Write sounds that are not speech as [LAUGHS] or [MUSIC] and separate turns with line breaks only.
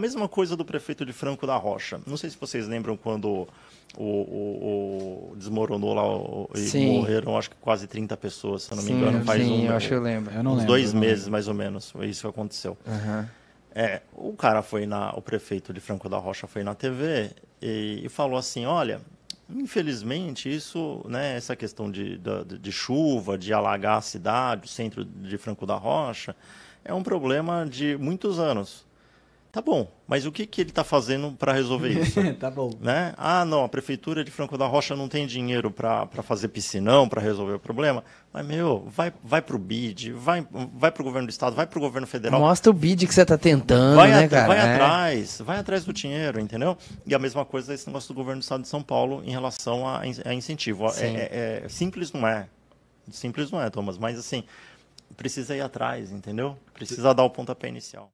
Mesma coisa do prefeito de Franco da Rocha. Não sei se vocês lembram quando o, o, o desmoronou lá e sim. morreram, acho que quase 30 pessoas, se não me engano, faz sim, um, eu acho que eu lembro. Eu não uns lembro, dois meses, lembro. mais ou menos, foi isso que aconteceu. Uhum. É, o cara foi na. O prefeito de Franco da Rocha foi na TV e, e falou assim: olha, infelizmente, isso, né, essa questão de, de, de, chuva, de alagar a cidade, o centro de Franco da Rocha, é um problema de muitos anos. Tá bom, mas o que, que ele está fazendo para resolver isso? [LAUGHS] tá bom. Né? Ah, não, a prefeitura de Franco da Rocha não tem dinheiro para fazer piscinão, para resolver o problema. Mas, meu, vai, vai para o BID, vai, vai para o governo do estado, vai para o governo federal.
Mostra o BID que você está tentando, vai né, cara? Vai é.
atrás, vai atrás do dinheiro, entendeu? E a mesma coisa esse negócio do governo do estado de São Paulo em relação a, a incentivo. É, é, é, simples não é. Simples não é, Thomas, mas assim, precisa ir atrás, entendeu? Precisa dar o pontapé inicial.